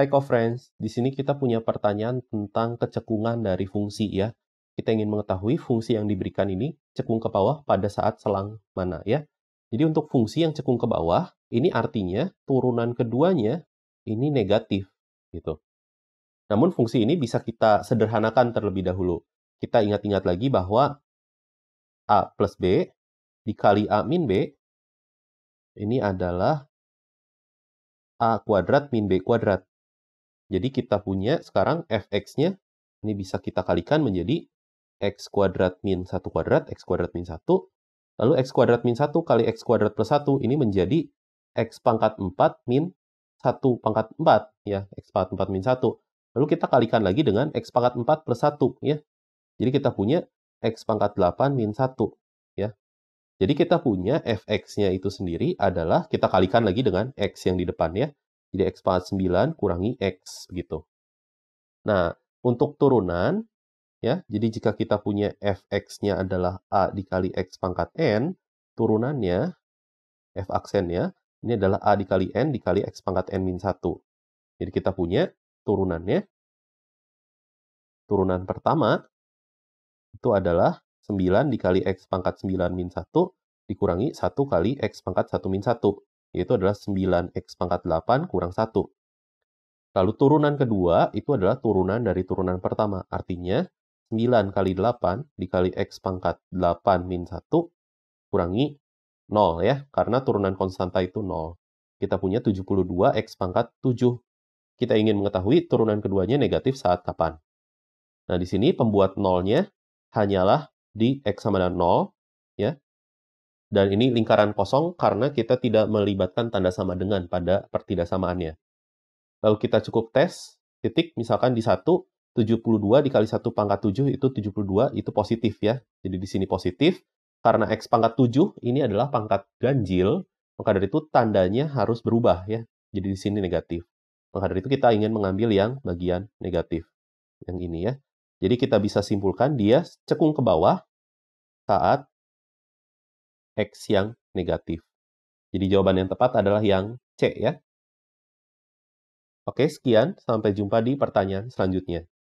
Hai co-friends, di sini kita punya pertanyaan tentang kecekungan dari fungsi ya. Kita ingin mengetahui fungsi yang diberikan ini cekung ke bawah pada saat selang mana ya. Jadi untuk fungsi yang cekung ke bawah, ini artinya turunan keduanya ini negatif gitu. Namun fungsi ini bisa kita sederhanakan terlebih dahulu. Kita ingat-ingat lagi bahwa A plus B dikali A min B ini adalah A kuadrat min B kuadrat jadi kita punya sekarang fx-nya, ini bisa kita kalikan menjadi x kuadrat min 1 kuadrat, x kuadrat min 1. Lalu x kuadrat min 1 kali x kuadrat plus 1 ini menjadi x pangkat 4 min 1 pangkat 4. ya X pangkat 4 min 1. Lalu kita kalikan lagi dengan x pangkat 4 plus 1. ya Jadi kita punya x pangkat 8 min 1. ya Jadi kita punya fx-nya itu sendiri adalah kita kalikan lagi dengan x yang di depan, ya. Jadi X pangkat 9 kurangi X begitu. Nah, untuk turunan, ya, jadi jika kita punya fx-nya adalah A dikali X pangkat N, turunannya, f aksen ya, ini adalah A dikali N dikali X pangkat N min 1. Jadi kita punya turunannya, turunan pertama, itu adalah 9 dikali X pangkat 9 min 1 dikurangi 1 kali X pangkat 1 min 1 yaitu adalah 9x pangkat 8 kurang 1. Lalu turunan kedua itu adalah turunan dari turunan pertama, artinya 9 kali 8 dikali x pangkat 8 min 1 kurangi 0 ya, karena turunan konstanta itu 0. Kita punya 72 x pangkat 7. Kita ingin mengetahui turunan keduanya negatif saat kapan. Nah, di sini pembuat nolnya hanyalah di x sama dengan 0 dan ini lingkaran kosong karena kita tidak melibatkan tanda sama dengan pada pertidaksamaannya. Lalu kita cukup tes, titik misalkan di 1, 72 dikali 1 pangkat 7 itu 72, itu positif ya. Jadi di sini positif, karena X pangkat 7 ini adalah pangkat ganjil, maka dari itu tandanya harus berubah ya. Jadi di sini negatif. Maka dari itu kita ingin mengambil yang bagian negatif, yang ini ya. Jadi kita bisa simpulkan dia cekung ke bawah saat X yang negatif. Jadi jawaban yang tepat adalah yang C ya. Oke, sekian. Sampai jumpa di pertanyaan selanjutnya.